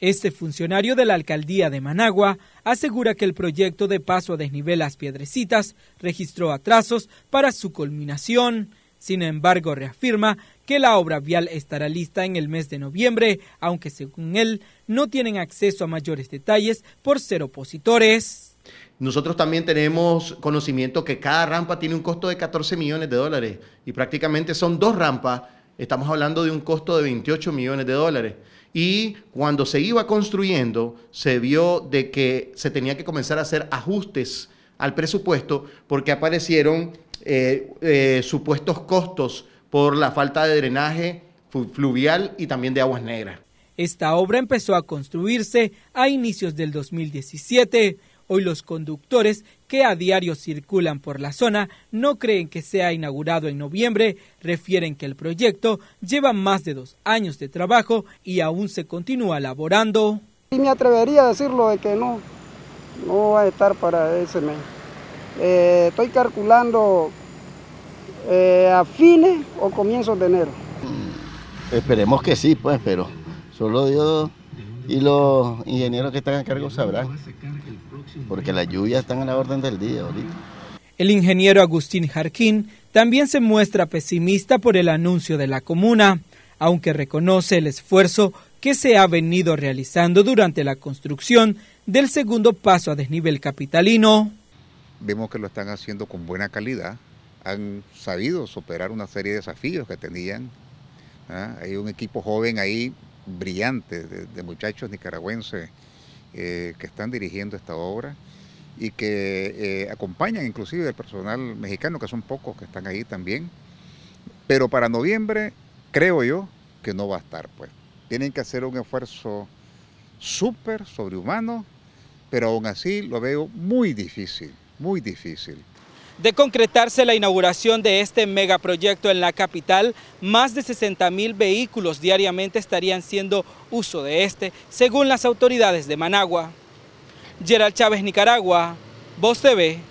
Este funcionario de la alcaldía de Managua asegura que el proyecto de paso a desnivel Piedrecitas registró atrasos para su culminación. Sin embargo, reafirma que la obra vial estará lista en el mes de noviembre, aunque según él no tienen acceso a mayores detalles por ser opositores. Nosotros también tenemos conocimiento que cada rampa tiene un costo de 14 millones de dólares y prácticamente son dos rampas estamos hablando de un costo de 28 millones de dólares. Y cuando se iba construyendo, se vio de que se tenía que comenzar a hacer ajustes al presupuesto porque aparecieron eh, eh, supuestos costos por la falta de drenaje fluvial y también de aguas negras. Esta obra empezó a construirse a inicios del 2017 Hoy los conductores que a diario circulan por la zona no creen que sea inaugurado en noviembre, refieren que el proyecto lleva más de dos años de trabajo y aún se continúa elaborando. Y me atrevería a decirlo de que no, no va a estar para ese mes. Eh, estoy calculando eh, a fines o comienzos de enero. Esperemos que sí, pues, pero solo Dios y los ingenieros que están a cargo sabrán porque las lluvias están en la orden del día ahorita. El ingeniero Agustín Jarquín también se muestra pesimista por el anuncio de la comuna, aunque reconoce el esfuerzo que se ha venido realizando durante la construcción del segundo paso a desnivel capitalino. Vemos que lo están haciendo con buena calidad, han sabido superar una serie de desafíos que tenían. ¿ah? Hay un equipo joven ahí brillante de muchachos nicaragüenses eh, que están dirigiendo esta obra y que eh, acompañan inclusive el personal mexicano, que son pocos que están ahí también. Pero para noviembre creo yo que no va a estar, pues. Tienen que hacer un esfuerzo súper sobrehumano, pero aún así lo veo muy difícil, muy difícil. De concretarse la inauguración de este megaproyecto en la capital, más de 60 mil vehículos diariamente estarían siendo uso de este, según las autoridades de Managua. Gerald Chávez, Nicaragua, Voz TV.